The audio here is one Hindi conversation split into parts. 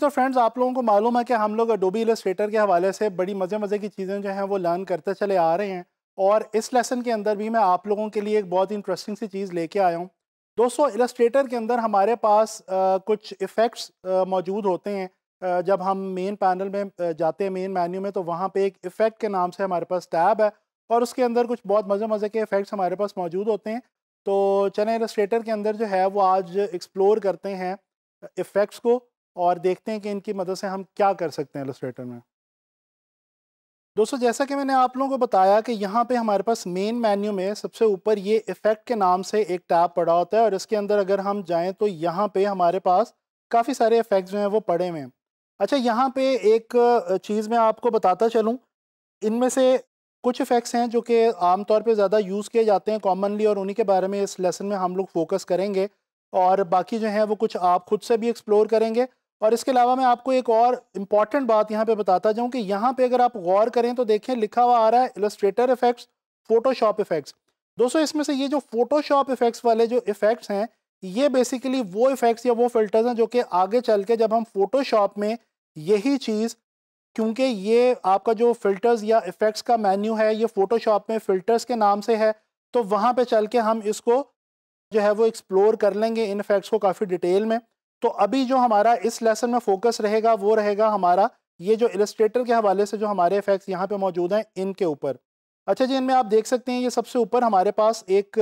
तो फ्रेंड्स आप लोगों को मालूम है कि हम लोग अडोबी इलस्ट्रेटर के हवाले से बड़ी मज़े मज़े की चीज़ें जो हैं वो लर्न करते चले आ रहे हैं और इस लेसन के अंदर भी मैं आप लोगों के लिए एक बहुत इंटरेस्टिंग सी चीज़ लेके आया हूँ दोस्तों इलस्ट्रेटर के अंदर हमारे पास आ, कुछ इफ़ेक्ट्स मौजूद होते हैं आ, जब हम मेन पैनल में जाते हैं मेन मेन्यू में तो वहाँ पर एक इफ़ेक्ट के नाम से हमारे पास टैब है और उसके अंदर कुछ बहुत मज़े मज़े के इफ़ेक्ट्स हमारे पास मौजूद होते हैं तो चलें इलस्ट्रेटर के अंदर जो है वो आज एक्सप्लोर करते हैं इफ़ेक्ट्स को और देखते हैं कि इनकी मदद से हम क्या कर सकते हैं एलोस्ट्रेटर में दोस्तों जैसा कि मैंने आप लोगों को बताया कि यहाँ पे हमारे पास मेन मेन्यू में सबसे ऊपर ये इफ़ेक्ट के नाम से एक टैब पड़ा होता है और इसके अंदर अगर हम जाएँ तो यहाँ पर हमारे पास काफ़ी सारे इफ़ेक्ट जो हैं वो पड़े हुए हैं अच्छा यहाँ पर एक चीज़ मैं आपको बताता चलूँ इनमें से कुछ इफ़ेक्ट्स हैं जो कि आमतौर पर ज़्यादा यूज़ किए जाते हैं कॉमनली और उन्हीं के बारे में इस लेसन में हम लोग फोकस करेंगे और बाकी जो हैं वो कुछ आप खुद से भी एक्सप्लोर करेंगे और इसके अलावा मैं आपको एक और इम्पॉर्टेंट बात यहाँ पे बताता जाऊँ कि यहाँ पे अगर आप गौर करें तो देखें लिखा हुआ आ रहा है इलस्ट्रेटर इफेक्ट्स फोटोशॉप इफेक्ट्स दोस्तों इसमें से ये जो फोटोशॉप इफेक्ट्स वाले जो इफेक्ट्स हैं ये बेसिकली वो इफेक्ट्स या वो फिल्टर्स हैं जो कि आगे चल के जब हम फोटोशॉप में यही चीज़ क्योंकि ये आपका जो फिल्टर्स या इफेक्ट्स का मेन्यू है ये फोटोशॉप में फिल्टर्स के नाम से है तो वहाँ पे चल के हम इसको जो है वो एक्सप्लोर कर लेंगे इन इफेक्ट्स को काफ़ी डिटेल में तो अभी जो हमारा इस लेसन में फोकस रहेगा वो रहेगा हमारा ये जो इलस्ट्रेटर के हवाले से जो हमारे इफेक्ट्स यहाँ पे मौजूद हैं इनके ऊपर अच्छा जी इनमें आप देख सकते हैं ये सबसे ऊपर हमारे पास एक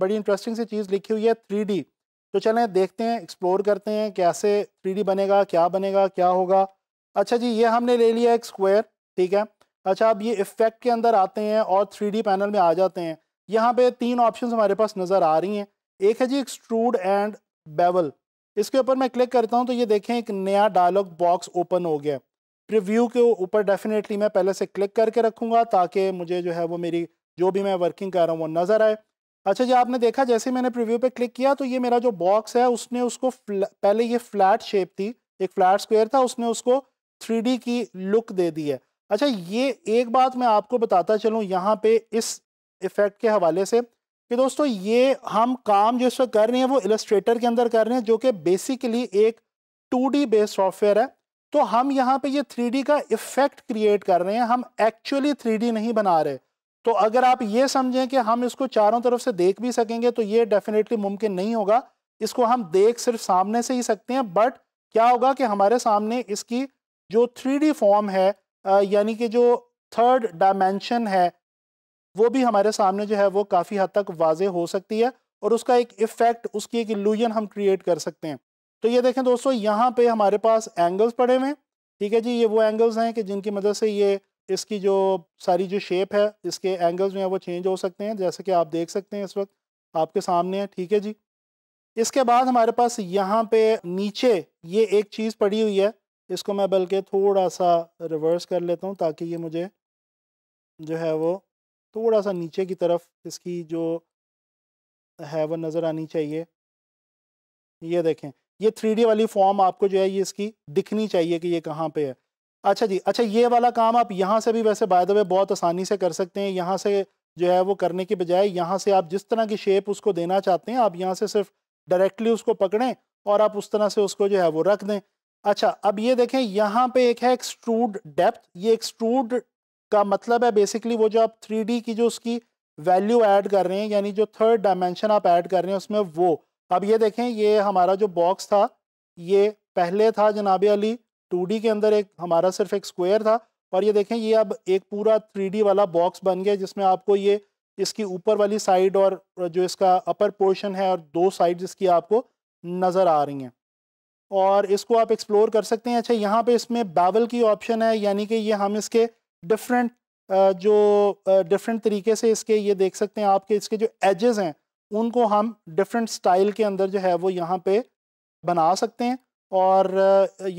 बड़ी इंटरेस्टिंग सी चीज़ लिखी हुई है थ्री तो चलें देखते हैं एक्सप्लोर करते हैं कैसे थ्री बनेगा क्या बनेगा क्या होगा अच्छा जी ये हमने ले लिया एक स्क्वायर ठीक है अच्छा अब ये इफेक्ट के अंदर आते हैं और थ्री पैनल में आ जाते हैं यहाँ पे तीन ऑप्शन हमारे पास नज़र आ रही हैं एक है जी एक्सट्रूड एंड बेवल इसके ऊपर मैं क्लिक करता हूँ तो ये देखें एक नया डायलॉग बॉक्स ओपन हो गया प्रिव्यू के ऊपर डेफिनेटली मैं पहले से क्लिक करके रखूँगा ताकि मुझे जो है वो मेरी जो भी मैं वर्किंग कर रहा हूँ वो नज़र आए अच्छा जी आपने देखा जैसे मैंने प्रिव्यू पे क्लिक किया तो ये मेरा जो बॉक्स है उसने उसको पहले ये फ्लैट शेप थी एक फ्लैट स्क्वायर था उसने उसको थ्री की लुक दे दी है अच्छा ये एक बात मैं आपको बताता चलूँ यहाँ पे इस इफ़ेक्ट के हवाले से कि दोस्तों ये हम काम जो इस वक्त कर रहे हैं वो इलस्ट्रेटर के अंदर कर रहे हैं जो कि बेसिकली एक टू डी बेस्ड सॉफ्टवेयर है तो हम यहाँ पे ये थ्री का इफेक्ट क्रिएट कर रहे हैं हम एक्चुअली थ्री नहीं बना रहे तो अगर आप ये समझें कि हम इसको चारों तरफ से देख भी सकेंगे तो ये डेफिनेटली मुमकिन नहीं होगा इसको हम देख सिर्फ सामने से ही सकते हैं बट क्या होगा कि हमारे सामने इसकी जो थ्री फॉर्म है यानी कि जो थर्ड डायमेंशन है वो भी हमारे सामने जो है वो काफ़ी हद तक वाज हो सकती है और उसका एक इफ़ेक्ट उसकी एक इल्यूजन हम क्रिएट कर सकते हैं तो ये देखें दोस्तों यहाँ पे हमारे पास एंगल्स पड़े हुए हैं ठीक है जी ये वो एंगल्स हैं कि जिनकी मदद से ये इसकी जो सारी जो शेप है इसके एंगल्स जो हैं वो चेंज हो सकते हैं जैसे कि आप देख सकते हैं इस वक्त आपके सामने है ठीक है जी इसके बाद हमारे पास यहाँ पे नीचे ये एक चीज़ पड़ी हुई है इसको मैं बल्कि थोड़ा सा रिवर्स कर लेता हूँ ताकि ये मुझे जो है वो थोड़ा सा नीचे की तरफ इसकी जो है वो नज़र आनी चाहिए ये देखें ये थ्री वाली फॉर्म आपको जो है ये इसकी दिखनी चाहिए कि ये कहाँ पे है अच्छा जी अच्छा ये वाला काम आप यहाँ से भी वैसे बाय द वे बहुत आसानी से कर सकते हैं यहाँ से जो है वो करने के बजाय यहाँ से आप जिस तरह की शेप उसको देना चाहते हैं आप यहाँ से सिर्फ डायरेक्टली उसको पकड़ें और आप उस तरह से उसको जो है वो रख दें अच्छा अब ये देखें यहाँ पे एक है एक्सट्रूड डेप्थ ये एक्सट्रूड का मतलब है बेसिकली वो जो आप थ्री की जो उसकी वैल्यू ऐड कर रहे हैं यानी जो थर्ड डायमेंशन आप ऐड कर रहे हैं उसमें वो अब ये देखें ये हमारा जो बॉक्स था ये पहले था जनाब अली टू के अंदर एक हमारा सिर्फ एक स्क्वायर था और ये देखें ये अब एक पूरा थ्री वाला बॉक्स बन गया जिसमें आपको ये इसकी ऊपर वाली साइड और जो इसका अपर पोर्शन है और दो साइड इसकी आपको नज़र आ रही हैं और इसको आप एक्सप्लोर कर सकते हैं अच्छा यहाँ पे इसमें बैवल की ऑप्शन है यानी कि ये हम इसके डिफरेंट जो डिफरेंट तरीके से इसके ये देख सकते हैं आपके इसके जो एजेस हैं उनको हम डिफरेंट स्टाइल के अंदर जो है वो यहाँ पे बना सकते हैं और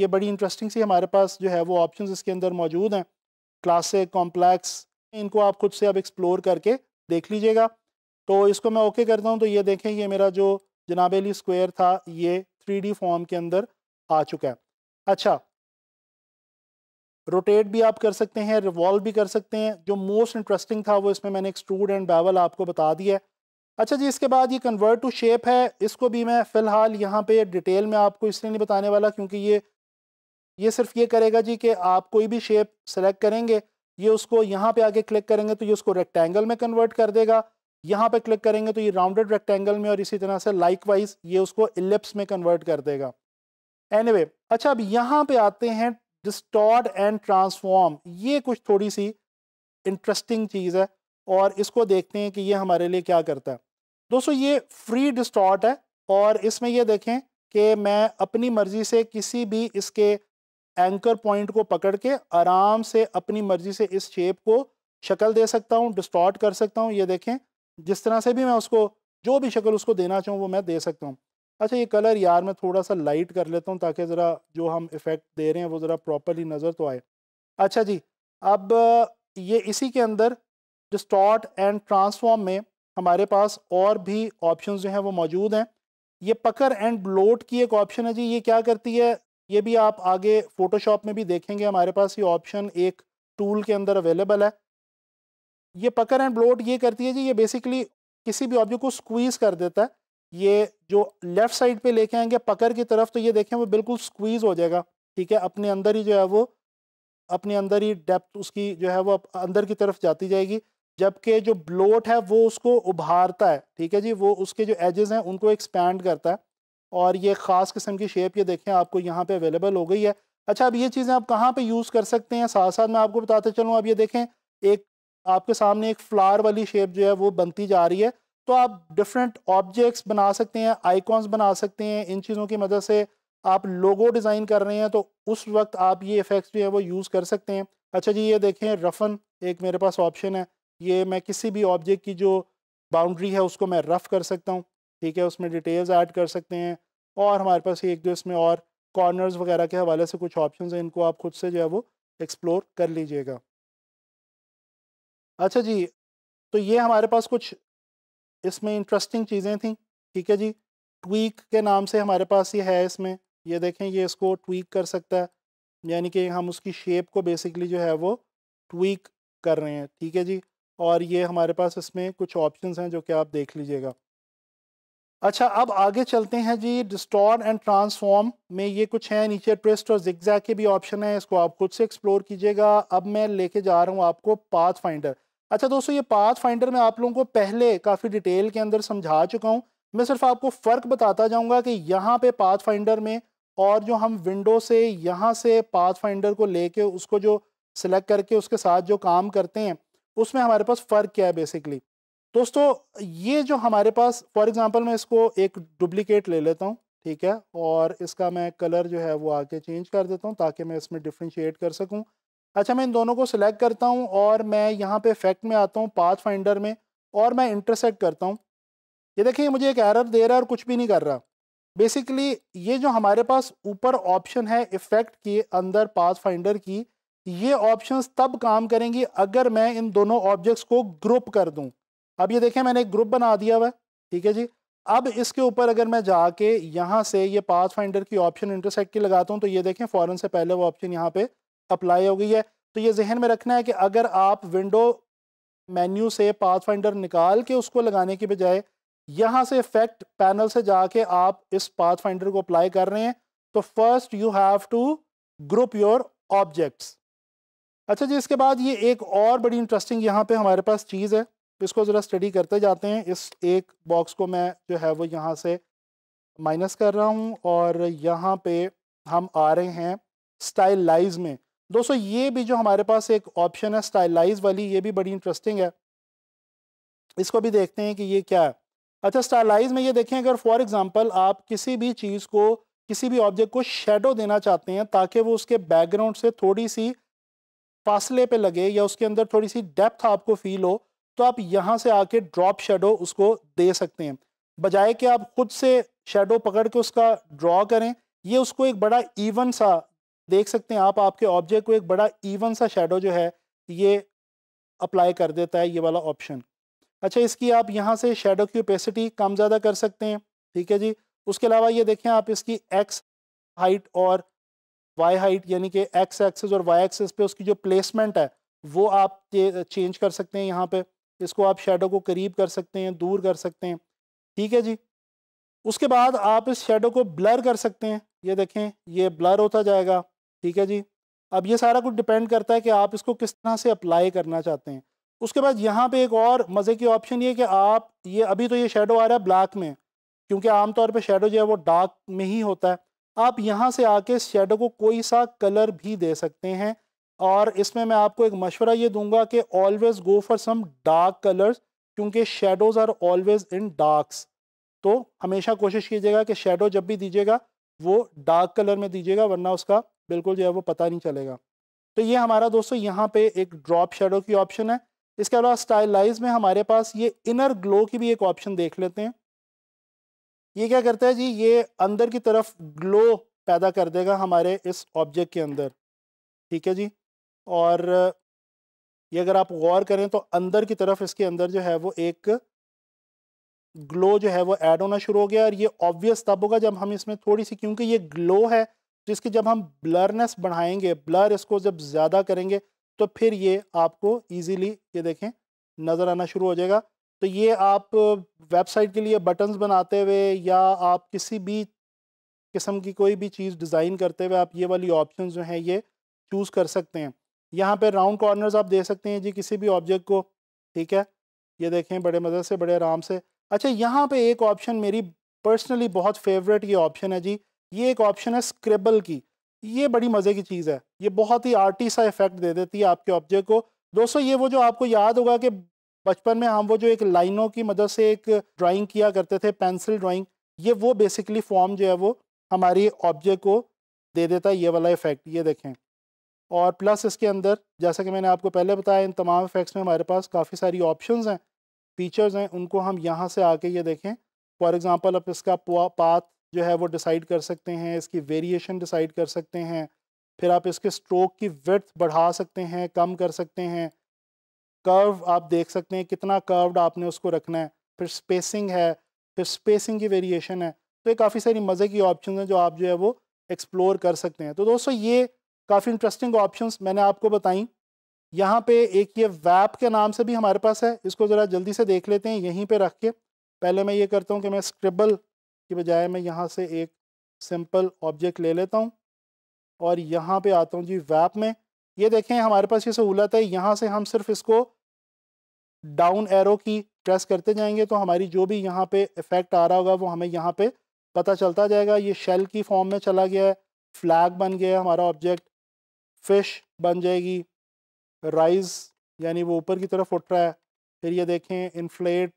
ये बड़ी इंटरेस्टिंग सी हमारे पास जो है वो ऑप्शंस इसके अंदर मौजूद हैं क्लासिक कॉम्प्लेक्स इनको आप खुद से अब एक्सप्लोर करके देख लीजिएगा तो इसको मैं ओके करता हूँ तो ये देखें ये मेरा जो जनाबेली स्क्वायर था ये थ्री फॉर्म के अंदर आ चुका है अच्छा रोटेट भी आप कर सकते हैं रिवॉल्व भी कर सकते हैं जो मोस्ट इंटरेस्टिंग था वो इसमें मैंने एक्सट्रूड एंड बैवल आपको बता दिया है अच्छा जी इसके बाद ये कन्वर्ट टू शेप है इसको भी मैं फ़िलहाल यहाँ पे डिटेल में आपको इसलिए नहीं बताने वाला क्योंकि ये ये सिर्फ ये करेगा जी कि आप कोई भी शेप सेलेक्ट करेंगे ये उसको यहाँ पे आके क्लिक करेंगे तो ये उसको रेक्टेंगल में कन्वर्ट कर देगा यहाँ पे क्लिक करेंगे तो ये राउंडेड रेक्टेंगल में और इसी तरह से लाइक वाइज ये उसको इलिप्स में कन्वर्ट कर देगा एनी anyway, अच्छा अब यहाँ पे आते हैं डिस्टॉर्ड एंड ट्रांसफॉर्म ये कुछ थोड़ी सी इंटरेस्टिंग चीज़ है और इसको देखते हैं कि ये हमारे लिए क्या करता है दोस्तों ये फ्री डिस्टॉर्ट है और इसमें ये देखें कि मैं अपनी मर्ज़ी से किसी भी इसके एंकर पॉइंट को पकड़ के आराम से अपनी मर्ज़ी से इस शेप को शक्ल दे सकता हूँ डिस्टॉर्ट कर सकता हूँ ये देखें जिस तरह से भी मैं उसको जो भी शक्ल उसको देना चाहूँ वो मैं दे सकता हूँ अच्छा ये कलर यार मैं थोड़ा सा लाइट कर लेता हूँ ताकि ज़रा जो हम इफ़ेक्ट दे रहे हैं वो ज़रा प्रॉपरली नज़र तो आए अच्छा जी अब ये इसी के अंदर डिस्टॉर्ट एंड ट्रांसफॉर्म में हमारे पास और भी ऑप्शन जो हैं वो मौजूद हैं ये पकर एंड ब्लोट की एक ऑप्शन है जी ये क्या करती है ये भी आप आगे फ़ोटोशॉप में भी देखेंगे हमारे पास ये ऑप्शन एक टूल के अंदर अवेलेबल है ये पकड़ एंड ब्लोट ये करती है जी ये बेसिकली किसी भी ऑब्जेक्ट को स्क्वीज़ कर देता है ये जो लेफ़्ट साइड पे लेके आएंगे पकड़ की तरफ तो ये देखें वो बिल्कुल स्क्वीज़ हो जाएगा ठीक है अपने अंदर ही जो है वो अपने अंदर ही डेप्थ उसकी जो है वो अंदर की तरफ जाती जाएगी जबकि जो ब्लोट है वो उसको उभारता है ठीक है जी वो उसके जो एजेस हैं उनको एक्सपैंड करता है और ये ख़ास किस्म की शेप ये देखें आपको यहाँ पे अवेलेबल हो गई है अच्छा अब ये चीज़ें आप कहाँ पे यूज़ कर सकते हैं साथ साथ मैं आपको बताते चलूँ अब ये देखें एक आपके सामने एक फ्लावर वाली शेप जो है वो बनती जा रही है तो आप डिफरेंट ऑब्जेक्ट्स बना सकते हैं आइकॉन्स बना सकते हैं इन चीज़ों की मदद से आप लोगो डिज़ाइन कर रहे हैं तो उस वक्त आप ये इफ़ेक्ट्स भी है वो यूज़ कर सकते हैं अच्छा जी ये देखें रफ़न एक मेरे पास ऑप्शन है ये मैं किसी भी ऑब्जेक्ट की जो बाउंड्री है उसको मैं रफ़ कर सकता हूँ ठीक है उसमें डिटेल्स ऐड कर सकते हैं और हमारे पास एक जो इसमें और कॉर्नर्स वगैरह के हवाले से कुछ ऑप्शन हैं इनको आप खुद से जो है वो एक्सप्लोर कर लीजिएगा अच्छा जी तो ये हमारे पास कुछ इसमें इंटरेस्टिंग चीज़ें थी ठीक है जी ट्वीक के नाम से हमारे पास ये है इसमें ये देखें ये इसको ट्वीक कर सकता है यानी कि हम उसकी शेप को बेसिकली जो है वो ट्वीक कर रहे हैं ठीक है जी और ये हमारे पास इसमें कुछ ऑप्शंस हैं जो कि आप देख लीजिएगा अच्छा अब आगे चलते हैं जी डिस्टोर एंड ट्रांसफॉर्म में ये कुछ है नीचे ट्विस्ट और जिक्जैक के भी ऑप्शन है इसको आप खुद से एक्सप्लोर कीजिएगा अब मैं लेके जा रहा हूँ आपको पाथ फाइंडर अच्छा दोस्तों ये पाथ फाइंडर में आप लोगों को पहले काफ़ी डिटेल के अंदर समझा चुका हूँ मैं सिर्फ आपको फ़र्क बताता जाऊँगा कि यहाँ पे पाथ फाइंडर में और जो हम विंडो से यहाँ से पाथ फाइंडर को लेके उसको जो सिलेक्ट करके उसके साथ जो काम करते हैं उसमें हमारे पास फ़र्क क्या है बेसिकली दोस्तों ये जो हमारे पास फॉर एग्ज़ाम्पल मैं इसको एक डुप्लिकेट ले लेता हूँ ठीक है और इसका मैं कलर जो है वो आके चेंज कर देता हूँ ताकि मैं इसमें डिफ्रेंशिएट कर सकूँ अच्छा मैं इन दोनों को सिलेक्ट करता हूँ और मैं यहाँ पे फैक्ट में आता हूँ पाथ फाइंडर में और मैं इंटरसेक्ट करता हूँ ये देखिए मुझे एक एरर दे रहा है और कुछ भी नहीं कर रहा बेसिकली ये जो हमारे पास ऊपर ऑप्शन है इफेक्ट के अंदर पाथ फाइंडर की ये ऑप्शन तब काम करेंगी अगर मैं इन दोनों ऑब्जेक्ट्स को ग्रुप कर दूँ अब ये देखें मैंने एक ग्रुप बना दिया हुआ ठीक है जी अब इसके ऊपर अगर मैं जाके यहाँ से ये पाथ फाइंडर की ऑप्शन इंटरसेक्ट की लगाता हूँ तो ये देखें फ़ौरन से पहले वो ऑप्शन यहाँ पे अप्लाई हो गई है तो ये जहन में रखना है कि अगर आप विंडो मेन्यू से पाथ फाइंडर निकाल के उसको लगाने के बजाय यहाँ से इफेक्ट पैनल से जाके आप इस पाथ फाइंडर को अप्लाई कर रहे हैं तो first you have to group your objects अच्छा जी इसके बाद ये एक और बड़ी इंटरेस्टिंग यहाँ पे हमारे पास चीज़ है इसको ज़रा स्टडी करते जाते हैं इस एक बॉक्स को मैं जो है वो यहाँ से माइनस कर रहा हूँ और यहाँ पे हम आ रहे हैं स्टाइल लाइज में दोस्तों ये भी जो हमारे पास एक ऑप्शन है स्टाइलाइज वाली ये भी बड़ी इंटरेस्टिंग है इसको भी देखते हैं कि ये क्या है अच्छा स्टाइलाइज में ये देखें अगर फॉर एग्जांपल आप किसी भी चीज़ को किसी भी ऑब्जेक्ट को शेडो देना चाहते हैं ताकि वो उसके बैकग्राउंड से थोड़ी सी फासले पे लगे या उसके अंदर थोड़ी सी डेप्थ आपको फील हो तो आप यहाँ से आके ड्रॉप शेडो उसको दे सकते हैं बजाय कि आप खुद से शेडो पकड़ के उसका ड्रॉ करें ये उसको एक बड़ा इवन सा देख सकते हैं आप आपके ऑब्जेक्ट को एक बड़ा इवन सा शेडो जो है ये अप्लाई कर देता है ये वाला ऑप्शन अच्छा इसकी आप यहाँ से शेडो की ओपेसिटी कम ज़्यादा कर सकते हैं ठीक है जी उसके अलावा ये देखें आप इसकी एक्स हाइट और वाई हाइट यानी कि एक्स एक्सेस और वाई एक्सेस पे उसकी जो प्लेसमेंट है वो आप चेंज कर सकते हैं यहाँ पे इसको आप शेडो को करीब कर सकते हैं दूर कर सकते हैं ठीक है जी उसके बाद आप इस शेडो को ब्लर कर सकते हैं ये देखें ये ब्लर होता जाएगा ठीक है जी अब ये सारा कुछ डिपेंड करता है कि आप इसको किस तरह से अप्लाई करना चाहते हैं उसके बाद यहाँ पे एक और मज़े की ऑप्शन ये कि आप ये अभी तो ये शेडो आ रहा है ब्लैक में क्योंकि आमतौर पर शेडो जो है वो डार्क में ही होता है आप यहाँ से आके शेडो को कोई सा कलर भी दे सकते हैं और इसमें मैं आपको एक मशवरा ये दूंगा कि always go for some dark colours क्योंकि shadows are always in darks तो हमेशा कोशिश कीजिएगा कि शेडो जब भी दीजिएगा वो डार्क कलर में दीजिएगा वरना उसका बिल्कुल जो है वो पता नहीं चलेगा तो ये हमारा दोस्तों यहाँ पे एक ड्रॉप शेडो की ऑप्शन है इसके अलावा स्टाइलाइज में हमारे पास ये इनर ग्लो की भी एक ऑप्शन देख लेते हैं ये क्या करता है जी ये अंदर की तरफ ग्लो पैदा कर देगा हमारे इस ऑब्जेक्ट के अंदर ठीक है जी और ये अगर आप गौर करें तो अंदर की तरफ इसके अंदर जो है वो एक ग्लो जो है वो ऐड होना शुरू हो गया और ये ऑब्वियस तब होगा जब हम इसमें थोड़ी सी क्योंकि ये ग्लो है जिसकी तो जब हम ब्लरनेस बढ़ाएंगे ब्लर इसको जब ज़्यादा करेंगे तो फिर ये आपको ईजीली ये देखें नज़र आना शुरू हो जाएगा तो ये आप वेबसाइट के लिए बटन्स बनाते हुए या आप किसी भी किस्म की कोई भी चीज़ डिज़ाइन करते हुए आप ये वाली ऑप्शन जो हैं ये चूज़ कर सकते हैं यहाँ पे राउंड कॉर्नर्स आप दे सकते हैं जी किसी भी ऑब्जेक्ट को ठीक है ये देखें बड़े मज़े से बड़े आराम से अच्छा यहाँ पे एक ऑप्शन मेरी पर्सनली बहुत फेवरेट ये ऑप्शन है जी ये एक ऑप्शन है स्क्रेबल की ये बड़ी मज़े की चीज़ है ये बहुत ही आर्टी सा इफेक्ट दे देती है आपके ऑब्जेक्ट को दोस्तों ये वो जो आपको याद होगा कि बचपन में हम वो जो एक लाइनों की मदद से एक ड्राइंग किया करते थे पेंसिल ड्राइंग ये वो बेसिकली फॉर्म जो है वो हमारी ऑब्जेक्ट को दे देता है ये वाला इफेक्ट ये देखें और प्लस इसके अंदर जैसा कि मैंने आपको पहले बताया इन तमाम इफेक्ट्स में हमारे पास काफ़ी सारी ऑप्शन हैं फीचर्स हैं उनको हम यहाँ से आके ये देखें फॉर एग्ज़ाम्पल अब इसका पाथ जो है वो डिसाइड कर सकते हैं इसकी वेरिएशन डिसाइड कर सकते हैं फिर आप इसके स्ट्रोक की वर्थ बढ़ा सकते हैं कम कर सकते हैं कर्व आप देख सकते हैं कितना कर्व्ड आपने उसको रखना है फिर स्पेसिंग है फिर स्पेसिंग की वेरिएशन है तो ये काफ़ी सारी मज़े की ऑप्शन हैं जो आप जो है वो एक्सप्लोर कर सकते हैं तो दोस्तों ये काफ़ी इंटरेस्टिंग ऑप्शंस मैंने आपको बताई यहाँ पे एक ये वैप के नाम से भी हमारे पास है इसको ज़रा जल्दी से देख लेते हैं यहीं पर रख के पहले मैं ये करता हूँ कि मैं स्क्रिबल की बजाय मैं यहाँ से एक सिंपल ऑब्जेक्ट ले लेता हूँ और यहाँ पे आता हूँ जी वैप में ये देखें हमारे पास ये सहूलत है यहाँ से हम सिर्फ इसको डाउन एरो की प्रेस करते जाएंगे तो हमारी जो भी यहाँ पे इफ़ेक्ट आ रहा होगा वो हमें यहाँ पे पता चलता जाएगा ये शेल की फॉर्म में चला गया है फ्लैग बन गया है हमारा ऑब्जेक्ट फिश बन जाएगी राइज यानी वो ऊपर की तरफ उठ रहा है फिर ये देखें इन्फ्लेट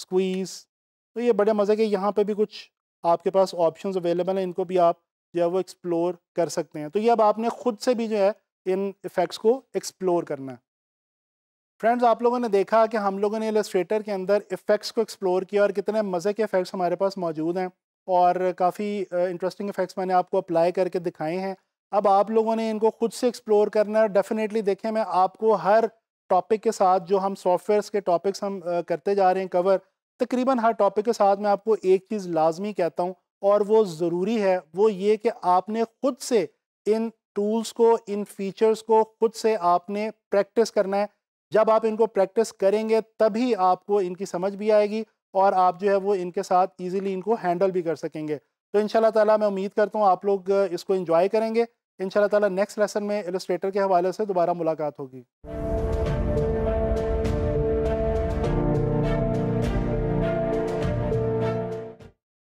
स्क्वीज़ तो ये बड़े मज़े के यहाँ पे भी कुछ आपके पास ऑप्शंस अवेलेबल हैं इनको भी आप जो है वो एक्सप्लोर कर सकते हैं तो ये अब आपने ख़ुद से भी जो है इन इफ़ेक्ट्स को एक्सप्लोर करना है फ्रेंड्स आप लोगों ने देखा कि हम लोगों ने एलस्ट्रेटर के अंदर इफ़ेक्ट्स को एक्सप्लोर किया और कितने मज़े के इफ़ेक्ट्स हमारे पास मौजूद हैं और काफ़ी इंटरेस्टिंग इफ़ेक्ट्स मैंने आपको अप्लाई करके दिखाए हैं अब आप लोगों ने इनको खुद से एक्सप्लोर करना है डेफिनेटली देखें मैं आपको हर टॉपिक के साथ जो हम सॉफ्टवेयर्स के टॉपिक्स हम करते जा रहे हैं कवर तकरीबन हर टॉपिक के साथ मैं आपको एक चीज़ लाजमी कहता हूँ और वो ज़रूरी है वो ये कि आपने ख़ुद से इन टूल्स को इन फीचर्स को ख़ुद से आपने प्रैक्टिस करना है जब आप इनको प्रैक्टिस करेंगे तभी आपको इनकी समझ भी आएगी और आप जो है वो इनके साथ इजीली इनको हैंडल भी कर सकेंगे तो इन ताला मैं उम्मीद करता हूँ आप लोग इसको इंजॉय करेंगे इन ताला नेक्स्ट लेसन में एलस्ट्रेटर के हवाले से दोबारा मुलाकात होगी